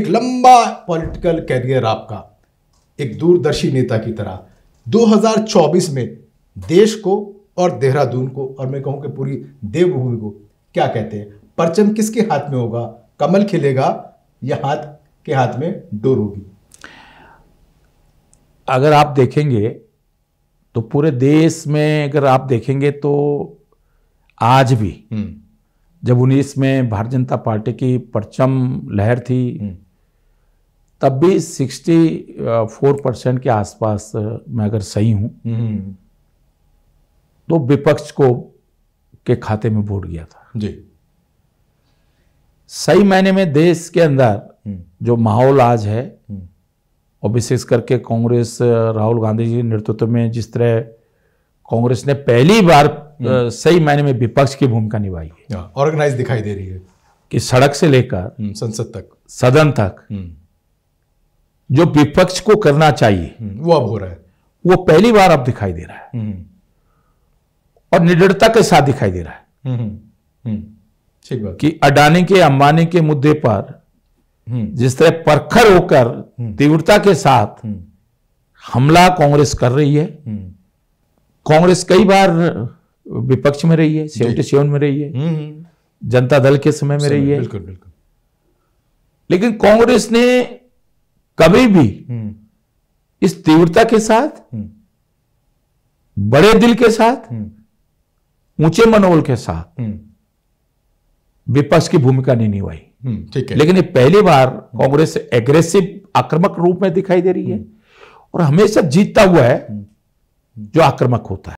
एक लंबा political career आपका एक दूरदर्शी नेता की तरह 2024 में देश को और देहरादून को और मैं कहूं कि पूरी देवभूमि को क्या कहते हैं परचम किसके हाथ में होगा कमल खिलेगा या हाथ के हाथ में डोर होगी अगर आप देखेंगे तो पूरे देश में अगर आप देखेंगे तो आज भी हम्म। जब उन्नीस में भारतीय जनता पार्टी की परचम लहर थी हम्म। तब भी 64 परसेंट के आसपास मैं अगर सही हूं हम्म। तो विपक्ष को के खाते में वोट गया था जी सही मायने में देश के अंदर हम्म। जो माहौल आज है हम्म। और विशेष करके कांग्रेस राहुल गांधी जी के नेतृत्व में जिस तरह कांग्रेस ने पहली बार सही मायने में विपक्ष की भूमिका निभाई है ऑर्गेनाइज हाँ, दिखाई दे रही है कि सड़क से लेकर संसद तक सदन तक जो विपक्ष को करना चाहिए हम्म, वो अब हो रहा है वो पहली बार अब दिखाई दे रहा है हम्म। और निडरता के साथ दिखाई दे रहा है हम्म, ठीक बात कि अडानी के अंबानी के मुद्दे पर जिस तरह परखर होकर तीव्रता के साथ हमला कांग्रेस कर रही है कांग्रेस कई बार विपक्ष में रही है सेवेंटी सेवन में रही है जनता दल के समय में रही है बिल्कुल बिल्कुल लेकिन कांग्रेस ने कभी भी हम्म। इस तीव्रता के साथ हम्म। बड़े दिल के साथ हम्म। ऊंचे मनोबल के साथ विपक्ष की भूमिका नहीं निभाई ठीक है लेकिन ये पहली बार कांग्रेस एग्रेसिव आक्रामक रूप में दिखाई दे रही है और हमेशा जीतता हुआ है जो आक्रामक होता है